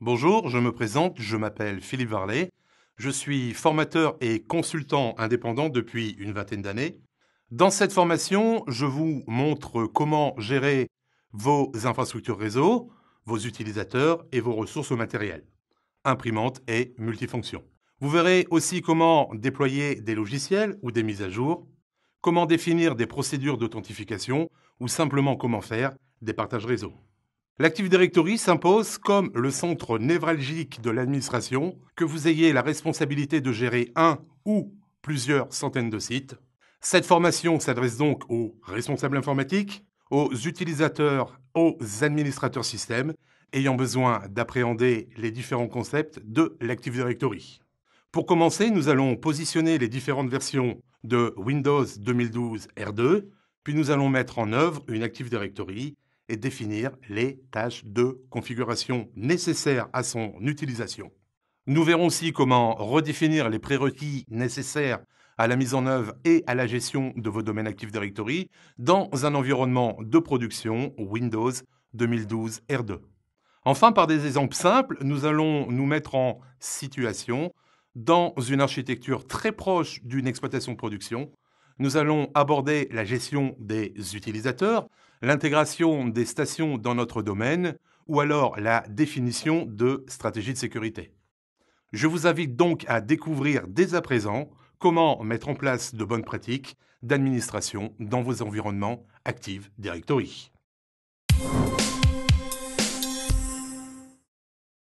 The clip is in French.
Bonjour, je me présente, je m'appelle Philippe Varlet. Je suis formateur et consultant indépendant depuis une vingtaine d'années. Dans cette formation, je vous montre comment gérer vos infrastructures réseau, vos utilisateurs et vos ressources matérielles, imprimantes et multifonctions. Vous verrez aussi comment déployer des logiciels ou des mises à jour, comment définir des procédures d'authentification ou simplement comment faire des partages réseau. L'Active Directory s'impose comme le centre névralgique de l'administration, que vous ayez la responsabilité de gérer un ou plusieurs centaines de sites. Cette formation s'adresse donc aux responsables informatiques, aux utilisateurs, aux administrateurs système ayant besoin d'appréhender les différents concepts de l'Active Directory. Pour commencer, nous allons positionner les différentes versions de Windows 2012 R2, puis nous allons mettre en œuvre une Active Directory et définir les tâches de configuration nécessaires à son utilisation. Nous verrons aussi comment redéfinir les prérequis nécessaires à la mise en œuvre et à la gestion de vos domaines Active Directory dans un environnement de production Windows 2012 R2. Enfin, par des exemples simples, nous allons nous mettre en situation dans une architecture très proche d'une exploitation de production nous allons aborder la gestion des utilisateurs, l'intégration des stations dans notre domaine ou alors la définition de stratégie de sécurité. Je vous invite donc à découvrir dès à présent comment mettre en place de bonnes pratiques d'administration dans vos environnements Active Directory.